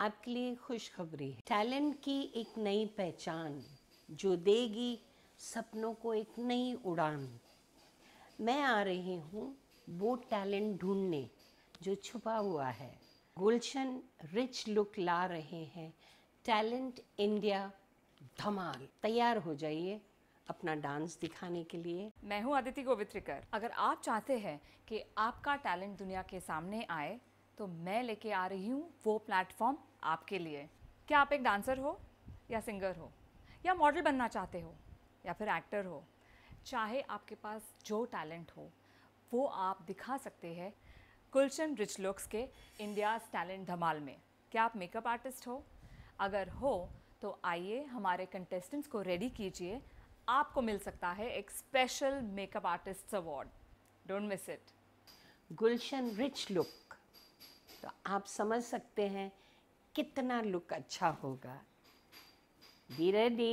आपके लिए खुशखबरी है टैलेंट की एक नई पहचान जो देगी सपनों को एक नई उड़ान मैं आ रही हूँ वो टैलेंट ढूंढने जो छुपा हुआ है गुलशन रिच लुक ला रहे हैं टैलेंट इंडिया धमाल तैयार हो जाइए अपना डांस दिखाने के लिए मैं हूं आदिति गोवित्रिकर अगर आप चाहते हैं कि आपका टैलेंट दुनिया के सामने आए तो मैं लेके आ रही हूँ वो प्लेटफॉर्म आपके लिए क्या आप एक डांसर हो या सिंगर हो या मॉडल बनना चाहते हो या फिर एक्टर हो चाहे आपके पास जो टैलेंट हो वो आप दिखा सकते हैं गुलशन रिच लुक्स के इंडियाज़ टैलेंट धमाल में क्या आप मेकअप आर्टिस्ट हो अगर हो तो आइए हमारे कंटेस्टेंट्स को रेडी कीजिए आपको मिल सकता है एक special makeup artist award don't miss it Gulshan rich look आप समझ सकते हैं कितना लुक अच्छा होगा बी रेडी